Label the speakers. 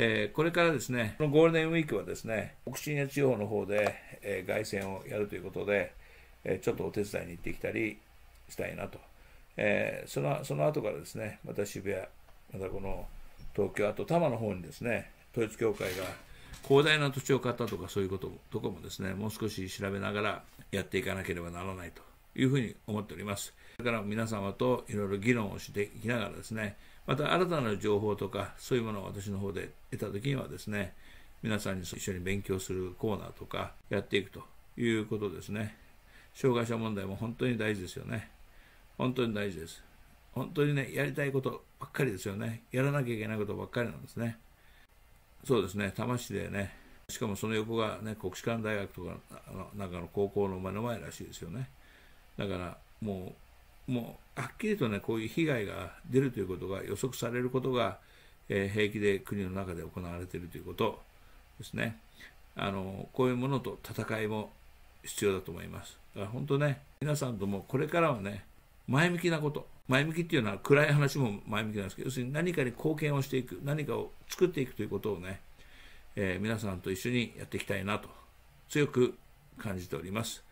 Speaker 1: えー、これからですね、このゴールデンウィークはですね、北信越地方の方で、えー、凱旋をやるということで、えー、ちょっとお手伝いに行ってきたりしたいなと。えー、そのその後からですね、また渋谷、またこの東京、あと多摩の方にですね、統一教会が広大な土地を買ったとかそういうこととかもですね、もう少し調べながらやっていかなければならないというふうに思っております。これから皆様といろいろ議論をしていきながらですね、また新たな情報とか、そういうものを私の方で得た時にはですね、皆さんに一緒に勉強するコーナーとかやっていくということですね。障害者問題も本当に大事ですよね。本当に大事です。本当にね、やりたいことばっかりですよね。やらなきゃいけないことばっかりなんですね。そうですね、多摩市でね、しかもその横がね、国士舘大学とか、なんかの高校の目の前らしいですよね。だからもうもうはっきりとねこういう被害が出るということが予測されることが、えー、平気で国の中で行われているということですねあのこういうものと戦いも必要だと思いますだから本当ね皆さんともこれからはね前向きなこと前向きっていうのは暗い話も前向きなんですけど要するに何かに貢献をしていく何かを作っていくということをね、えー、皆さんと一緒にやっていきたいなと強く感じております